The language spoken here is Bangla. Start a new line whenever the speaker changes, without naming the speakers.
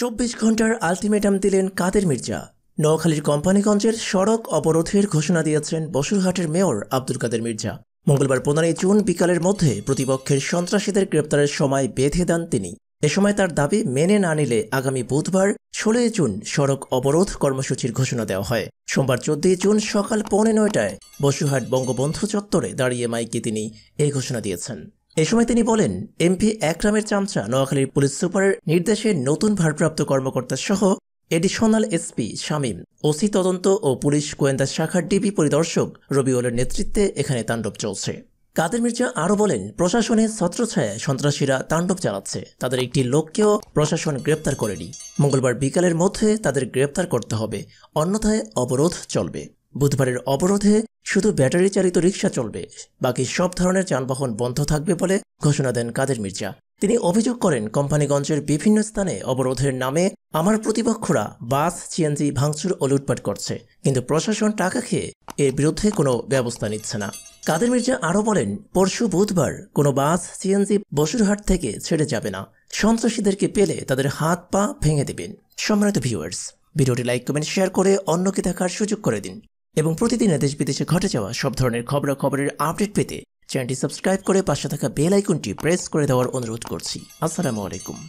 চব্বিশ ঘন্টার আলটিমেটাম দিলেন কাদের মির্জা নোয়াখালীর কোম্পানিগঞ্জের সড়ক অবরোধের ঘোষণা দিয়েছেন বসুরহাটের মেয়র আব্দুল কাদের মির্জা মঙ্গলবার পনেরোই জুন বিকালের মধ্যে প্রতিপক্ষের সন্ত্রাসীদের গ্রেপ্তারের সময় বেঁধে দেন তিনি এ সময় তার দাবি মেনে না নিলে আগামী বুধবার ষোলোই জুন সড়ক অবরোধ কর্মসূচির ঘোষণা দেওয়া হয় সোমবার চোদ্দই জুন সকাল পৌনে নয়টায় বসুরহাট বঙ্গবন্ধু চত্বরে দাঁড়িয়ে মাইকে তিনি এই ঘোষণা দিয়েছেন এ সময় তিনি বলেন এমপি একরামের চামচা নোয়াখালীর পুলিশ সুপারের নির্দেশে নতুন ভারপ্রাপ্ত কর্মকর্তা সহ এডিশনাল এসপি শামীম ওসি তদন্ত ও পুলিশ গোয়েন্দা শাখার ডিবি পরিদর্শক রবিউলের নেতৃত্বে এখানে তাণ্ডব চলছে কাদের মির্জা আরও বলেন প্রশাসনে ছত্রছায়ায় সন্ত্রাসীরা তাণ্ডব চালাচ্ছে তাদের একটি লোককেও প্রশাসন গ্রেপ্তার করেনি মঙ্গলবার বিকালের মধ্যে তাদের গ্রেপ্তার করতে হবে অন্যথায় অবরোধ চলবে বুধবারের অবরোধে শুধু ব্যাটারি চালিত রিক্সা চলবে বাকি সব ধরনের যানবাহন বন্ধ থাকবে বলে ঘোষণা দেন কাদের মির্জা তিনি অভিযোগ করেন কোম্পানিগঞ্জের বিভিন্ন স্থানে অবরোধের নামে আমার প্রতিপক্ষরা বাস সিএনজি ভাঙচুর ও লুটপাট করছে কিন্তু প্রশাসন টাকা খেয়ে এর বিরুদ্ধে কোনো ব্যবস্থা নিচ্ছে না কাদের মির্জা আরও বলেন পরশু বুধবার কোনো বাস সিএনজি বসুরহাট থেকে ছেড়ে যাবে না সন্ত্রাসীদেরকে পেলে তাদের হাত পা ভেঙে দেবেন সম্মানিত ভিউয়ার্স ভিডিওটি লাইক কমেন্ট শেয়ার করে অন্যকে দেখার সুযোগ করে দিন এবং প্রতিদিন দেশ বিদেশে ঘটে যাওয়া সব ধরনের খবরাখবরের আপডেট পেতে চ্যানেলটি সাবস্ক্রাইব করে পাশে থাকা বেল আইকনটি প্রেস করে দেওয়ার অনুরোধ করছি আসসালামু আলাইকুম